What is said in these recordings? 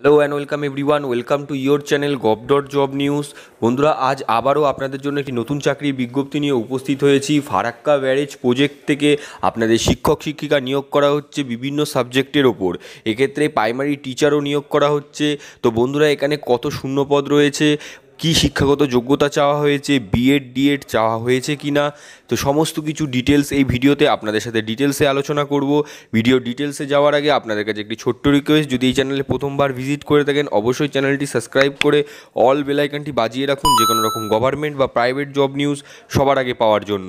hello and welcome everyone welcome to your channel gov dot job news বন্ধুরা আজ আবারও আপনাদের জন্য একটি নতুন চাকরির বিজ্ঞপ্তি নিয়ে উপস্থিত হয়েছি ফারাক্কা ব্যারেজ প্রজেক্ট থেকে আপনাদের শিক্ষক শিক্ষিকা নিয়োগ করা হচ্ছে বিভিন্ন সাবজেক্টের ওপর এক্ষেত্রে প্রাইমারি টিচারও নিয়োগ করা হচ্ছে তো বন্ধুরা এখানে কত শূন্য পদ রয়েছে কি শিক্ষাগত যোগ্যতা চাওয়া হয়েছে বিএড ডিএড চাওয়া হয়েছে কি না তো সমস্ত কিছু ডিটেলস এই ভিডিওতে আপনাদের সাথে ডিটেলসে আলোচনা করব ভিডিও ডিটেলসে যাওয়ার আগে আপনাদের কাছে একটি ছোট্ট রিকোয়েস্ট যদি এই চ্যানেলে প্রথমবার ভিজিট করে থাকেন অবশ্যই চ্যানেলটি সাবস্ক্রাইব করে অল বেলাইকানটি বাজিয়ে রাখুন যে কোনো রকম গভর্নমেন্ট বা প্রাইভেট জব নিউজ সবার আগে পাওয়ার জন্য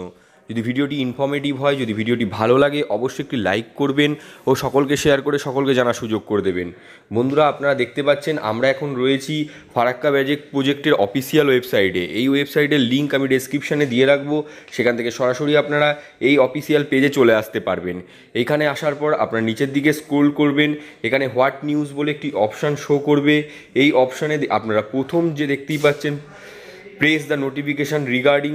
যদি ভিডিওটি ইনফর্মেটিভ হয় যদি ভিডিওটি ভালো লাগে অবশ্যই একটি লাইক করবেন ও সকলকে শেয়ার করে সকলকে জানার সুযোগ করে দেবেন বন্ধুরা আপনারা দেখতে পাচ্ছেন আমরা এখন রয়েছি ফারাক্কা ব্যাজেক প্রজেক্টের অফিসিয়াল ওয়েবসাইটে এই ওয়েবসাইটের লিঙ্ক আমি ডেসক্রিপশানে দিয়ে রাখব সেখান থেকে সরাসরি আপনারা এই অফিসিয়াল পেজে চলে আসতে পারবেন এখানে আসার পর আপনারা নিচের দিকে স্ক্রোল করবেন এখানে হোয়াট নিউজ বলে একটি অপশান শো করবে এই অপশানে আপনারা প্রথম যে দেখতেই পাচ্ছেন প্রেস দ্য নোটিফিকেশান রিগার্ডিং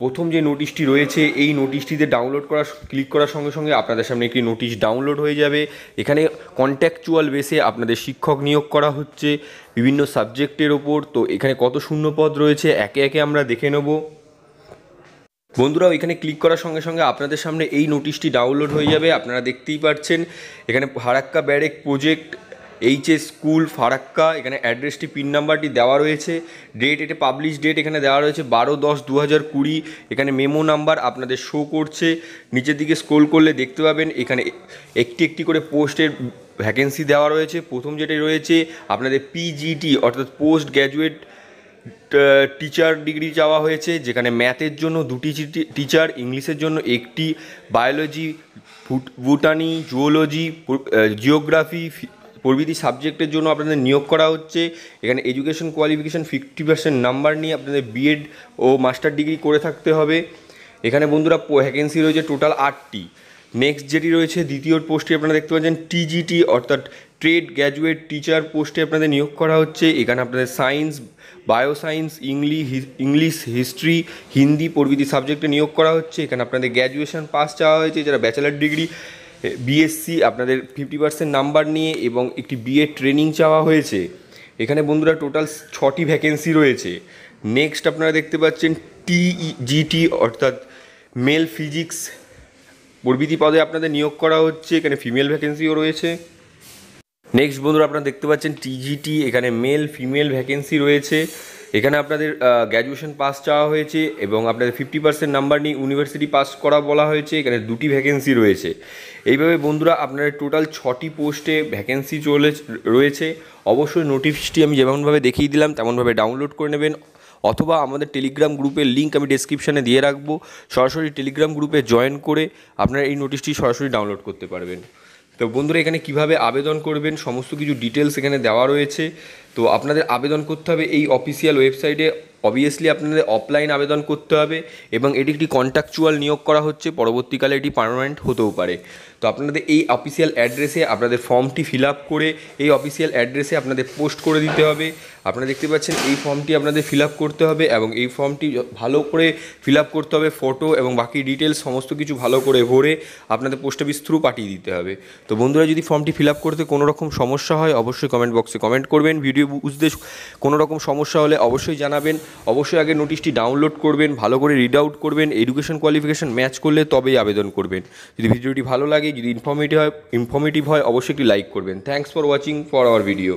প্রথম যে নোটিশটি রয়েছে এই নোটিশটিতে ডাউনলোড করা ক্লিক করার সঙ্গে সঙ্গে আপনাদের সামনে একটি নোটিশ ডাউনলোড হয়ে যাবে এখানে কন্ট্যাকচুয়াল বেসে আপনাদের শিক্ষক নিয়োগ করা হচ্ছে বিভিন্ন সাবজেক্টের ওপর তো এখানে কত শূন্য পদ রয়েছে একে একে আমরা দেখে নেব বন্ধুরাও এখানে ক্লিক করার সঙ্গে সঙ্গে আপনাদের সামনে এই নোটিশটি ডাউনলোড হয়ে যাবে আপনারা দেখতেই পাচ্ছেন এখানে হারাক্কা barrage project HS school Farakka এখানে অ্যাড্রেসটি পিন নাম্বারটি দেওয়া রয়েছে ডেট এটা পাবলিশ ডেট এখানে দেওয়া রয়েছে বারো দশ দু হাজার কুড়ি এখানে মেমো নাম্বার আপনাদের শো করছে নিচের দিকে স্ক্রোল করলে দেখতে পাবেন এখানে একটি একটি করে পোস্টের ভ্যাকেন্সি দেওয়া রয়েছে প্রথম যেটি রয়েছে আপনাদের পিজিটি অর্থাৎ পোস্ট গ্র্যাজুয়েট টিচার ডিগ্রি চাওয়া হয়েছে যেখানে ম্যাথের জন্য দুটি টিচার ইংলিশের জন্য একটি বায়োলজি ভুটানি জুওলজি জিওগ্রাফি প্রভৃতি সাবজেক্টের জন্য আপনাদের নিয়োগ করা হচ্ছে এখানে education qualification fifty percent number নিয়ে আপনাদের বিএড ও মাস্টার ডিগ্রি করে থাকতে হবে এখানে বন্ধুরা ভ্যাকেন্সি রয়েছে টোটাল আটটি নেক্সট যেটি রয়েছে দ্বিতীয় পোস্টে আপনারা দেখতে পাচ্ছেন টিজিটি অর্থাৎ ট্রেড গ্র্যাজুয়েট টিচার পোস্টে আপনাদের নিয়োগ করা হচ্ছে এখানে আপনাদের সায়েন্স বায়োসায়েন্স ইংলি ইংলিশ হিস্ট্রি হিন্দি প্রভৃতি সাবজেক্টে নিয়োগ করা হচ্ছে এখানে আপনাদের গ্র্যাজুয়েশন পাস চাওয়া হয়েছে যারা ব্যাচেলার ডিগ্রি বিএসসি আপনাদের ফিফটি পার্সেন্ট নাম্বার নিয়ে এবং একটি বিএ ট্রেনিং চাওয়া হয়েছে এখানে বন্ধুরা টোটাল ছটি ভ্যাকেন্সি রয়েছে নেক্সট আপনারা দেখতে পাচ্ছেন টি জিটি e অর্থাৎ মেল ফিজিক্স প্রভৃতি পদে আপনাদের নিয়োগ করা হচ্ছে এখানে ফিমেল ভ্যাকেন্সিও রয়েছে নেক্সট বন্ধুরা আপনারা দেখতে পাচ্ছেন টিজিটি এখানে মেল ফিমেল ভ্যাকেন্সি রয়েছে এখানে আপনাদের গ্র্যাজুয়েশন পাস চাওয়া হয়েছে এবং আপনাদের ফিফটি পার্সেন্ট নাম্বার নিয়ে ইউনিভার্সিটি পাস করা বলা হয়েছে এখানে দুটি ভ্যাকেন্সি রয়েছে এইভাবে বন্ধুরা আপনাদের টোটাল ছটি পোস্টে ভ্যাকেন্সি চলে রয়েছে অবশ্যই নোটিফিসটি আমি যেমনভাবে দেখিয়ে দিলাম তেমনভাবে ডাউনলোড করে নেবেন অথবা আমাদের টেলিগ্রাম গ্রুপের লিঙ্ক আমি ডিসক্রিপশানে দিয়ে রাখবো সরাসরি টেলিগ্রাম গ্রুপে জয়েন করে আপনারা এই নোটিশটি সরাসরি ডাউনলোড করতে পারবেন তো বন্ধুরা এখানে কিভাবে আবেদন করবেন সমস্ত কিছু ডিটেলস এখানে দেওয়া রয়েছে তো আপনাদের আবেদন করতে হবে এই অফিসিয়াল ওয়েবসাইটে অবভিয়াসলি আপনাদের অফলাইন আবেদন করতে হবে এবং এটি একটি কন্ট্রাকচুয়াল নিয়োগ করা হচ্ছে পরবর্তীকালে এটি পারমানেন্ট হতেও পারে তো আপনাদের এই অফিসিয়াল অ্যাড্রেসে আপনাদের ফর্মটি ফিল করে এই অফিসিয়াল অ্যাড্রেসে আপনাদের পোস্ট করে দিতে হবে আপনারা দেখতে পাচ্ছেন এই ফর্মটি আপনাদের ফিল করতে হবে এবং এই ফর্মটি ভালো করে ফিল করতে হবে ফটো এবং বাকি ডিটেলস সমস্ত কিছু ভালো করে ভরে আপনাদের পোস্ট অফিস থ্রু পাঠিয়ে দিতে হবে তো বন্ধুরা যদি ফর্মটি ফিল করতে কোনো রকম সমস্যা হয় অবশ্যই কমেন্ট বক্সে কমেন্ট করবেন ভিডিও বুঝতে কোনো রকম সমস্যা হলে অবশ্যই জানাবেন অবশ্যই আগে নোটিশটি ডাউনলোড করবেন ভালো করে রিড আউট করবেন এডুকেশন কোয়ালিফিকেশন ম্যাচ করলে তবেই আবেদন করবেন যদি ভিডিওটি ভালো লাগে যদি ইনফর্মেটিভ হয় ইনফর্মেটিভ হয় অবশ্যই একটি লাইক করবেন thanks for watching for our video